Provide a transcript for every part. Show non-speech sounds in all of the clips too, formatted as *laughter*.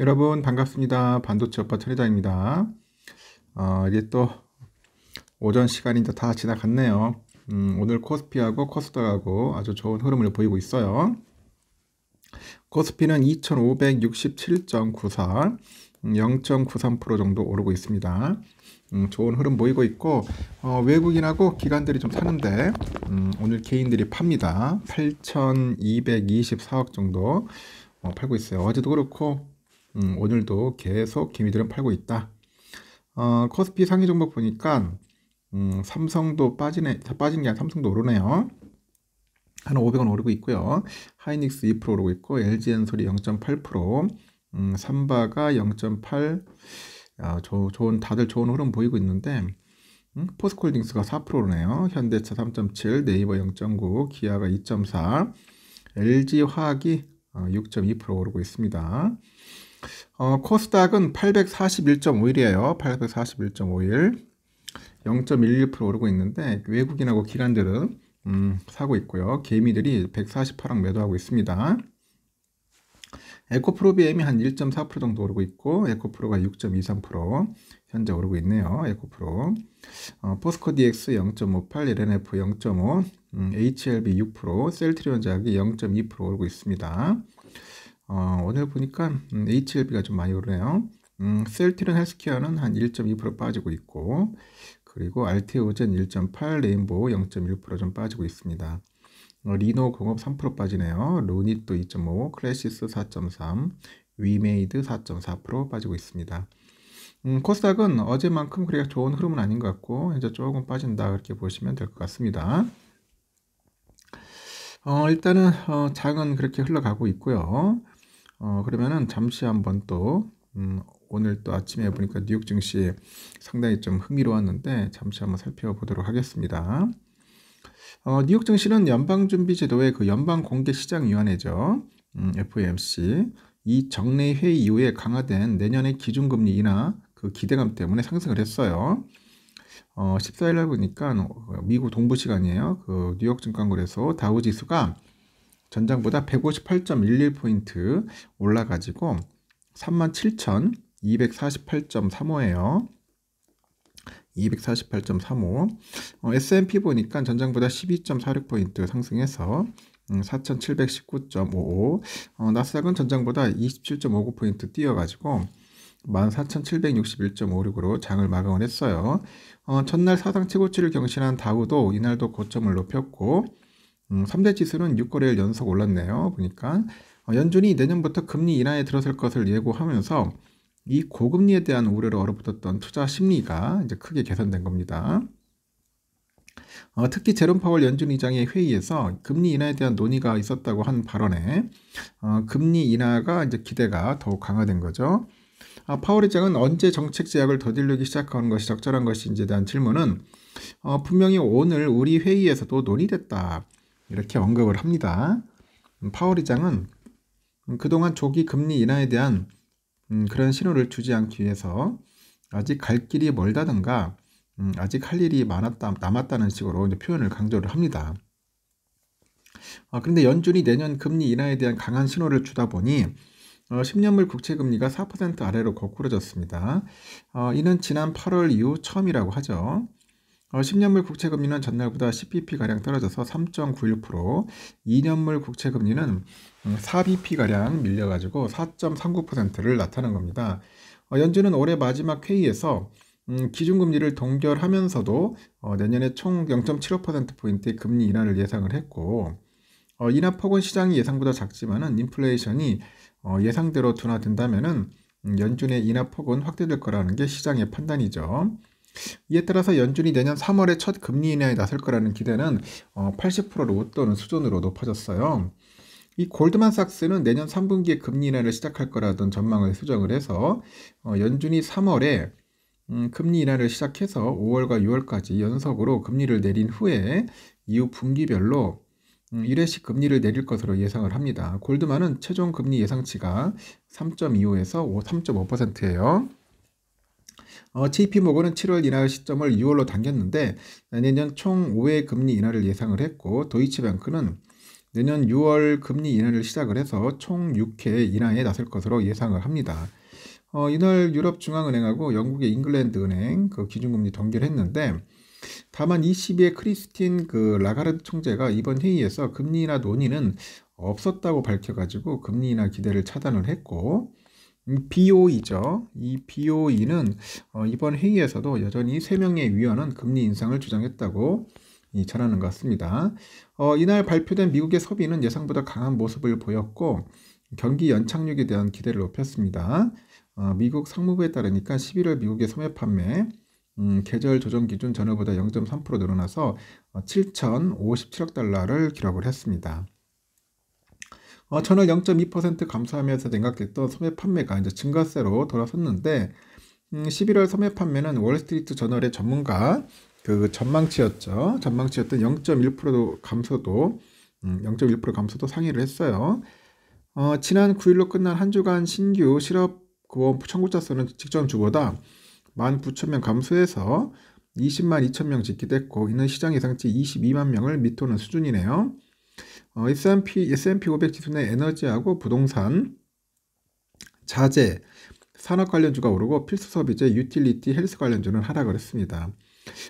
여러분 반갑습니다. 반도체 오빠 천리장입니다. 어, 이제 또 오전 시간이 이제 다 지나갔네요. 음, 오늘 코스피하고 코스닥하고 아주 좋은 흐름을 보이고 있어요. 코스피는 2567.94, 0.93% 음, 정도 오르고 있습니다. 음, 좋은 흐름 보이고 있고 어, 외국인하고 기관들이 좀 사는데 음, 오늘 개인들이 팝니다. 8,224억 정도 어, 팔고 있어요. 어제도 그렇고 음, 오늘도 계속 기미들은 팔고 있다. 어, 코스피 상위 종목 보니까 음, 삼성도 빠지네, 빠진 게 아니라 삼성도 오르네요. 한 500원 오르고 있고요. 하이닉스 2% 오르고 있고 LG엔솔이 0.8%, 음, 삼바가 0.8. 아, 조, 좋은 다들 좋은 흐름 보이고 있는데 음? 포스콜딩스가 4%네요. 현대차 3.7, 네이버 0.9, 기아가 2.4, LG 화학이 6.2% 어, 오르고 있습니다. 어, 코스닥은 841.5일이에요. 841.5일. 0.11% 오르고 있는데 외국인하고 기관들은 음, 사고 있고요. 개미들이 148억 매도하고 있습니다. 에코프로 비엠이한 1.4% 정도 오르고 있고 에코프로가 6.23% 현재 오르고 있네요. 에코프로 어, 포스코 DX 0.58, LNF 0.5, 음, HLB 6%, 셀트리온 자약이 0.2% 오르고 있습니다. 어, 오늘 보니까 음, HLB가 좀 많이 오르네요. 음, 셀티리 헬스케어는 한 1.2% 빠지고 있고 그리고 알테오젠 1.8, 레인보우 0.1%좀 빠지고 있습니다. 어, 리노 공업 3% 빠지네요. 로닛도 2.5, 크래시스 4.3, 위메이드 4.4% 빠지고 있습니다. 음, 코스닥은 어제만큼 그래야 좋은 흐름은 아닌 것 같고 이제 조금 빠진다 그렇게 보시면 될 것 같습니다. 어, 일단은 어, 장은 그렇게 흘러가고 있고요. 어, 그러면은 잠시 한번 또 음, 오늘 또 아침에 보니까 뉴욕 증시 상당히 좀 흥미로웠는데 잠시 한번 살펴보도록 하겠습니다. 어, 뉴욕 증시는 연방준비제도의 그 연방공개시장위원회죠. 음, FOMC 이 정례 회의 이후에 강화된 내년의 기준금리 인하 그 기대감 때문에 상승을 했어요. 어, 14일 날 보니까 어, 미국 동부 시간이에요. 그 뉴욕 증권거래소 다우지수가 전장보다 158.11포인트 올라가지고 3 7 2 4 8 3 5에요248.35 어, S&P 보니까 전장보다 12.46포인트 상승해서 음, 4,719.55 어, 나스닥은 전장보다 27.59포인트 뛰어가지고 14,761.56으로 장을 마감을 했어요. 어, 첫날 사상 최고치를 경신한 다우도 이날도 고점을 높였고 음, 3대 지수는 6거래일 연속 올랐네요. 보니까 어, 연준이 내년부터 금리 인하에 들어설 것을 예고하면서 이 고금리에 대한 우려를 얼어붙었던 투자 심리가 이제 크게 개선된 겁니다. 어, 특히 제롬 파월 연준 의장의 회의에서 금리 인하에 대한 논의가 있었다고 한 발언에 어, 금리 인하가 이제 기대가 더욱 강화된 거죠. 아, 파월 의장은 언제 정책 제약을 더디르기 시작하는 것이 적절한 것인지에 대한 질문은 어, 분명히 오늘 우리 회의에서도 논의됐다. 이렇게 언급을 합니다. 음, 파월의장은 그동안 조기 금리 인하에 대한 음, 그런 신호를 주지 않기 위해서 아직 갈 길이 멀다든가 음, 아직 할 일이 많았다 남았다는 식으로 표현을 강조를 합니다. 아, 그런데 연준이 내년 금리 인하에 대한 강한 신호를 주다 보니 어, 10년물 국채 금리가 4% 아래로 거꾸로졌습니다 어, 이는 지난 8월 이후 처음이라고 하죠. 어, 10년물 국채금리는 전날보다 10bp가량 떨어져서 3.91%, 2년물 국채금리는 4bp가량 음, 밀려가지고 4.39%를 나타낸 겁니다. 어, 연준은 올해 마지막 회의에서 음, 기준금리를 동결하면서도 어, 내년에 총 0.75%포인트의 금리 인하를 예상을 했고 어, 인하 폭은 시장이 예상보다 작지만은 인플레이션이 예상대로 둔화된다면은 음, 연준의 인하 폭은 확대될 거라는 게 시장의 판단이죠. 이에 따라서 연준이 내년 3월에 첫 금리 인하에 나설 거라는 기대는 80%로 어, 웃도는 수준으로 높아졌어요. 이 골드만삭스는 내년 3분기에 금리 인하를 시작할 거라던 전망을 수정을 해서 어, 연준이 3월에 음, 금리 인하를 시작해서 5월과 6월까지 연속으로 금리를 내린 후에 이후 분기별로 음, 1회씩 금리를 내릴 것으로 예상을 합니다. 골드만은 최종 금리 예상치가 3.25에서 3.5%예요. 어, JP 모건은 7월 인하 시점을 6월로 당겼는데 내년 총 5회 금리 인하를 예상을 했고 도이치뱅크는 내년 6월 금리 인하를 시작을 해서 총 6회 인하에 나설 것으로 예상을 합니다. 어, 이날 유럽 중앙은행하고 영국의 잉글랜드 은행 그 기준금리 동결했는데 다만 ECB의 크리스틴 그 라가르드 총재가 이번 회의에서 금리 인하 논의는 없었다고 밝혀가지고 금리 인하 기대를 차단을 했고 음, BOE죠. 이 BOE는 어, 이번 회의에서도 여전히 3명의 위원은 금리 인상을 주장했다고 전하는 것 같습니다. 어, 이날 발표된 미국의 소비는 예상보다 강한 모습을 보였고 경기 연착륙에 대한 기대를 높였습니다. 어, 미국 상무부에 따르니까 11월 미국의 소매 판매 음, 계절 조정 기준 전후보다 0.3% 늘어나서 7,057억 어, 달러를 기록을 했습니다. 어, 전월 0.2% 감소하면서 냉각했던 소매 판매가 이제 증가세로 돌아섰는데 음, 11월 소매 판매는 월스트리트 저널의 전문가 그 전망치였죠. 전망치였던 0.1% 감소도 음, 0.1% 감소도 상의를 했어요. 어, 지난 9일로 끝난 한 주간 신규 실업구원 청구자 수는 직전 주보다 1 9천명 감소해서 20만 2천 명 집계됐고 이는 시장 예상치 22만 명을 밑도는 수준이네요. 어, S&P, S&P 500 지수 내 에너지하고 부동산, 자재, 산업 관련주가 오르고 필수 소비재, 유틸리티, 헬스 관련주는 하락을 했습니다.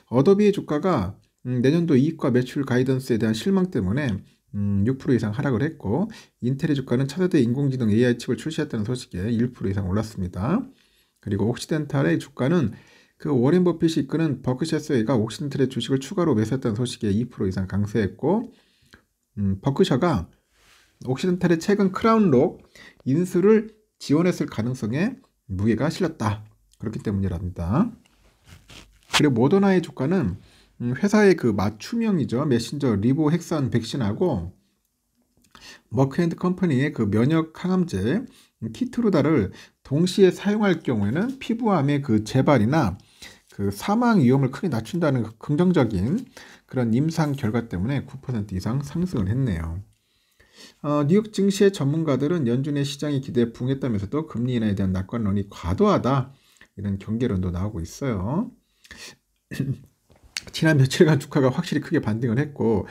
어도비의 주가가 음, 내년도 이익과 매출 가이던스에 대한 실망 때문에 음, 6% 이상 하락을 했고 인텔의 주가는 차세대 인공지능 AI 칩을 출시했다는 소식에 1% 이상 올랐습니다. 그리고 옥시덴탈의 주가는 그 워렌 버핏이 이끄는 버크셔스웨이가 옥시덴탈의 주식을 추가로 매수했다는 소식에 2% 이상 강세했고 음, 버크셔가 옥시덴탈의 최근 크라운록 인수를 지원했을 가능성에 무게가 실렸다. 그렇기 때문이랍니다. 그리고 모더나의 조건는 음, 회사의 그 맞춤형이죠. 메신저 리보 핵산 백신하고 머크앤드 컴퍼니의 그 면역 항암제 음, 키트루다를 동시에 사용할 경우에는 피부암의 그 재발이나 그 사망 위험을 크게 낮춘다는 그 긍정적인 그런 임상 결과 때문에 9% 이상 상승을 했네요. 어, 뉴욕 증시의 전문가들은 연준의 시장의 기대에 부응했다면서도 금리 인하에 대한 낙관론이 과도하다 이런 경계론도 나오고 있어요. *clears throat* 지난 며칠간 주가가 확실히 크게 반등을 했고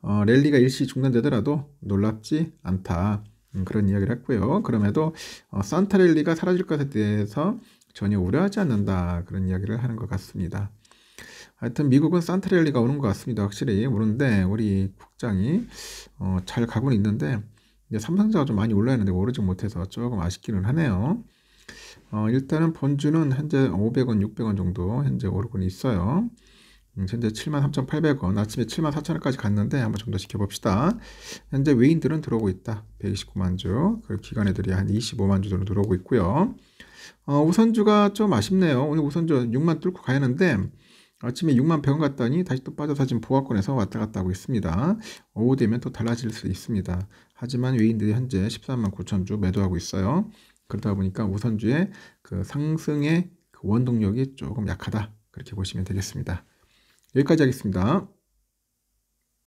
어, 랠리가 일시 중단되더라도 놀랍지 않다. 음, 그런 이야기를 했고요. 그럼에도 어, 산타 랠리가 사라질 것에 대해서 전혀 우려하지 않는다 그런 이야기를 하는 것 같습니다. 하여튼 미국은 산트렐리가 오는 것 같습니다. 확실히 오는데 우리 국장이 어, 잘 가고는 있는데 이제 삼성자가 좀 많이 올라있는데 오르지 못해서 조금 아쉽기는 하네요. 어, 일단은 본주는 현재 500원, 600원 정도 현재 오르고 있어요. 음, 현재 73,800원, 아침에 74,000원까지 갔는데 한번 좀더 지켜봅시다. 현재 외인들은 들어오고 있다. 129만 주, 그리고 기관애들이 한 25만 주 정도 들어오고 있고요. 어, 우선주가 좀 아쉽네요. 오늘 우선주 6만 뚫고 가야하는데 아침에 6만 100원 갔더니 다시 또 빠져서 지금 보합권에서 왔다 갔다 하고 있습니다. 오후 되면 또 달라질 수 있습니다. 하지만 외인들이 현재 13만 9천 주 매도하고 있어요. 그러다 보니까 우선주의 그 상승의 그 원동력이 조금 약하다. 그렇게 보시면 되겠습니다. 여기까지 하겠습니다.